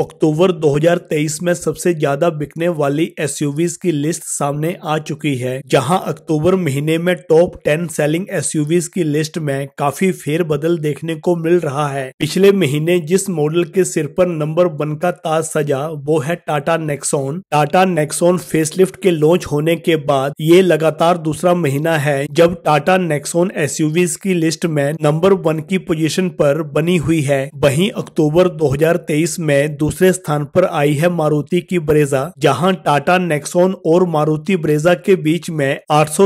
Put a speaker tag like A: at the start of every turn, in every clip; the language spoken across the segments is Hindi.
A: अक्टूबर 2023 में सबसे ज्यादा बिकने वाली एसयूवीज की लिस्ट सामने आ चुकी है जहां अक्टूबर महीने में टॉप 10 सेलिंग एसयूवीज की लिस्ट में काफी फेरबदल देखने को मिल रहा है पिछले महीने जिस मॉडल के सिर पर नंबर वन का ताज सजा वो है Tata Nexon Tata Nexon facelift के लॉन्च होने के बाद ये लगातार दूसरा महीना है जब टाटा नेक्सोन एस की लिस्ट में नंबर वन की पोजिशन पर बनी हुई है वही अक्टूबर दो में दूसरे स्थान पर आई है मारुति की ब्रेजा जहां टाटा नेक्सोन और मारुति ब्रेजा के बीच में आठ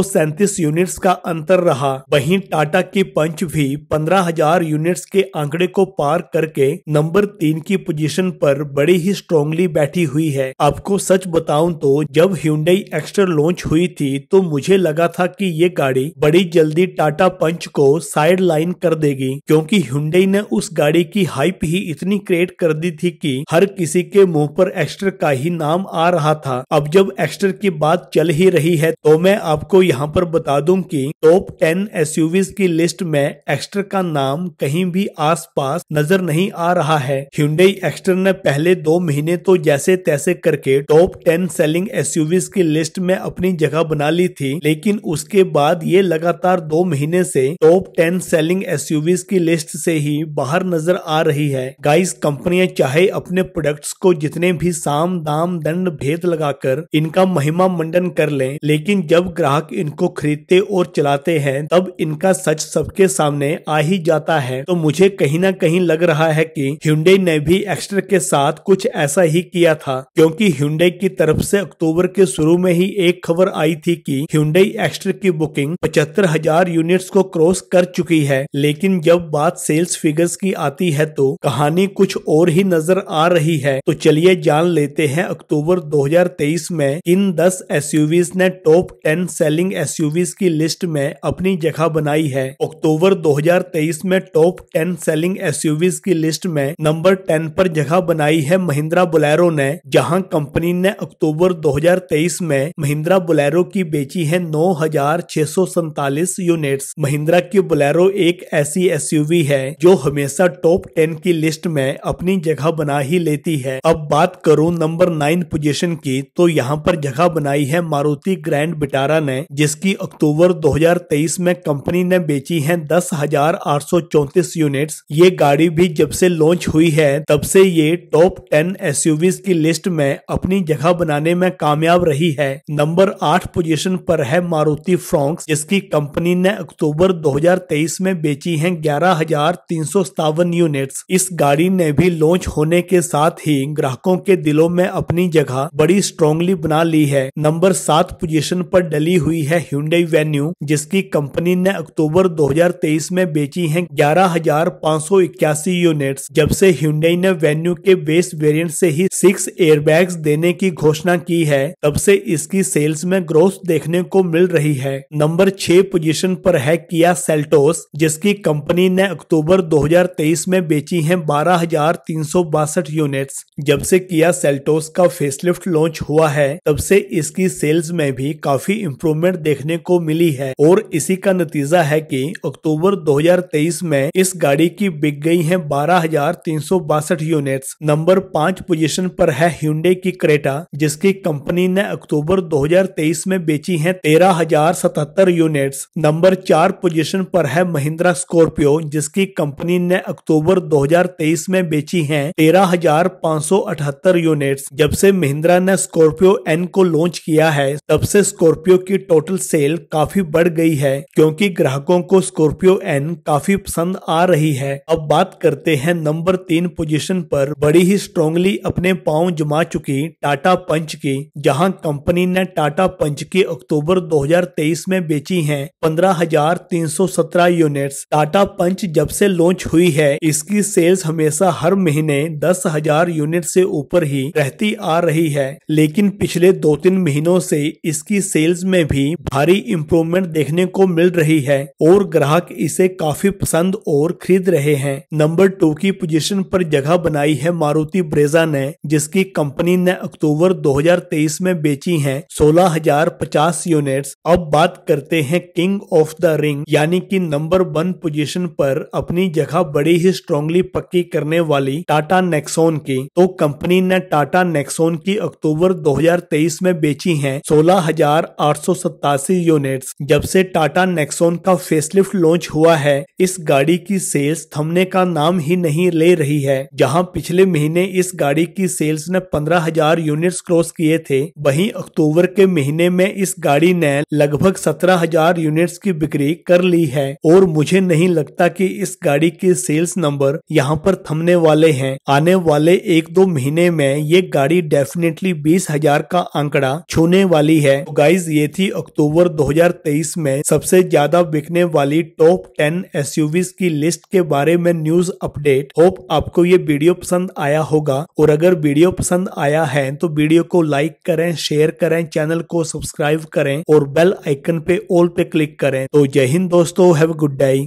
A: यूनिट्स का अंतर रहा वहीं टाटा की पंच भी 15,000 यूनिट्स के आंकड़े को पार करके नंबर तीन की पोजीशन पर बड़ी ही स्ट्रॉन्गली बैठी हुई है आपको सच बताऊं तो जब ह्यूडई एक्स्ट्रा लॉन्च हुई थी तो मुझे लगा था की ये गाड़ी बड़ी जल्दी टाटा पंच को साइड लाइन कर देगी क्यूँकी ह्यूडई ने उस गाड़ी की हाइप ही इतनी क्रिएट कर दी थी कि हर किसी के मुंह पर एक्स्टर का ही नाम आ रहा था अब जब एक्स्टर की बात चल ही रही है तो मैं आपको यहाँ पर बता दूं कि टॉप टेन एस की लिस्ट में एक्स्टर का नाम कहीं भी आसपास नजर नहीं आ रहा है हिंडई एक्स्टर ने पहले दो महीने तो जैसे तैसे करके टॉप टेन सेलिंग एस की लिस्ट में अपनी जगह बना ली थी लेकिन उसके बाद ये लगातार दो महीने से टॉप टेन सेलिंग एस की लिस्ट से ही बाहर नजर आ रही है गाइस कंपनियां चाहे अपनी अपने प्रोडक्ट्स को जितने भी साम दाम दंड भेद लगाकर इनका महिमा मंडन कर लें लेकिन जब ग्राहक इनको खरीदते और चलाते हैं तब इनका सच सबके सामने आ ही जाता है तो मुझे कहीं ना कहीं लग रहा है कि ह्यूंडे ने भी एक्स्ट्रा के साथ कुछ ऐसा ही किया था क्योंकि ह्यूंडे की तरफ से अक्टूबर के शुरू में ही एक खबर आई थी कि ह्यूंडे एक्स्ट्रा की बुकिंग पचहत्तर हजार यूनिट्स को क्रॉस कर चुकी है लेकिन जब बात सेल्स फिगर्स की आती है तो कहानी कुछ और ही नजर आ आ रही है तो चलिए जान लेते हैं अक्टूबर 2023 में इन 10 एसयूवीज ने टॉप 10 सेलिंग एसयूवीज की लिस्ट में अपनी जगह बनाई है अक्टूबर 2023 में टॉप 10 सेलिंग एसयूवीज की लिस्ट में नंबर 10 पर जगह बनाई है महिंद्रा बोलेरो ने जहां कंपनी ने अक्टूबर 2023 में महिंद्रा बोलेरो की बेची है नौ यूनिट्स महिंद्रा की बोलेरो एक ऐसी एसयूवी है जो हमेशा टॉप टेन की लिस्ट में अपनी जगह बना ही ही लेती है अब बात करूं नंबर नाइन पोजीशन की तो यहाँ पर जगह बनाई है मारुति ग्रैंड बिटारा ने जिसकी अक्टूबर 2023 में कंपनी ने बेची है दस हजार आठ सौ चौतीस यूनिट ये गाड़ी भी जब से लॉन्च हुई है तब से ये टॉप टेन एस की लिस्ट में अपनी जगह बनाने में कामयाब रही है नंबर आठ पोजिशन पर है मारुति फ्रॉक्स जिसकी कंपनी ने अक्टूबर दो में बेची है ग्यारह हजार तीन सौ यूनिट इस गाड़ी ने भी लॉन्च होने के साथ ही ग्राहकों के दिलों में अपनी जगह बड़ी स्ट्रॉन्गली बना ली है नंबर सात पोजीशन पर डली हुई है ह्यूंडई वेन्यू जिसकी कंपनी ने अक्टूबर 2023 में बेची है ग्यारह हजार पाँच सौ इक्यासी यूनिट जब से ह्यूंडई ने वेन्यू के बेस वेरिएंट से ही सिक्स एयरबैग्स देने की घोषणा की है तब से इसकी सेल्स में ग्रोथ देखने को मिल रही है नंबर छह पोजीशन पर है किया सेल्टोस जिसकी कंपनी ने अक्टूबर 2023 में बेची है बारह हजार तीन सौ बासठ यूनिट्स जब से किया सेल्टोस का फेसलिफ्ट लॉन्च हुआ है तब से इसकी सेल्स में भी काफी इम्प्रूवमेंट देखने को मिली है और इसी का नतीजा है कि अक्टूबर 2023 में इस गाड़ी की बिक गई है बारह यूनिट्स नंबर पाँच पोजीशन पर है ह्यूडे की क्रेटा जिसकी कंपनी ने अक्टूबर 2023 में बेची है तेरह यूनिट्स नंबर चार पोजीशन पर है महिंद्रा स्कॉर्पियो जिसकी कंपनी ने अक्टूबर 2023 में बेची है तेरह 2578 यूनिट्स जब से महिंद्रा ने स्कॉर्पियो एन को लॉन्च किया है तब से स्कॉर्पियो की टोटल सेल काफी बढ़ गई है क्योंकि ग्राहकों को स्कॉर्पियो एन काफी पसंद आ रही है अब बात करते हैं नंबर तीन पोजीशन पर बड़ी ही स्ट्रॉन्गली अपने पांव जमा चुकी टाटा पंच की जहां कंपनी ने टाटा पंच की अक्टूबर 2023 में बेची है 15,317 यूनिट्स टाटा पंच जब से लॉन्च हुई है इसकी सेल्स हमेशा हर महीने दस हजार यूनिट से ऊपर ही रहती आ रही है लेकिन पिछले दो तीन महीनों से इसकी सेल्स में भी भारी इम्प्रूवमेंट देखने को मिल रही है और ग्राहक इसे काफी पसंद और खरीद रहे हैं नंबर टू की पोजीशन पर जगह बनाई है मारुति ब्रेजा ने जिसकी कंपनी ने अक्टूबर 2023 में बेची है सोलह यूनिट्स अब बात करते हैं किंग ऑफ द रिंग यानी कि नंबर वन पोजीशन पर अपनी जगह बड़ी ही स्ट्रॉन्गली पक्की करने वाली टाटा नेक्स नेक्सोन की तो कंपनी ने टाटा नेक्सोन की अक्टूबर 2023 में बेची हैं सोलह यूनिट्स जब से टाटा नेक्सोन का फेसलिफ्ट लॉन्च हुआ है इस गाड़ी की सेल्स थमने का नाम ही नहीं ले रही है जहां पिछले महीने इस गाड़ी की सेल्स ने 15,000 यूनिट्स क्रॉस किए थे वहीं अक्टूबर के महीने में इस गाड़ी ने लगभग 17,000 यूनिट्स की बिक्री कर ली है और मुझे नहीं लगता कि इस गाड़ी के सेल्स नंबर यहाँ पर थमने वाले हैं आने वाले एक दो महीने में ये गाड़ी डेफिनेटली बीस हजार का आंकड़ा छूने वाली है तो गाइज ये थी अक्टूबर 2023 में सबसे ज्यादा बिकने वाली टॉप 10 एस की लिस्ट के बारे में न्यूज अपडेट होप आपको ये वीडियो पसंद आया होगा और अगर वीडियो पसंद आया है तो वीडियो को लाइक करें शेयर करें चैनल को सब्सक्राइब करें और बेल आइकन पे ऑल पे क्लिक करें तो जय हिंद दोस्तों हैव गुड डे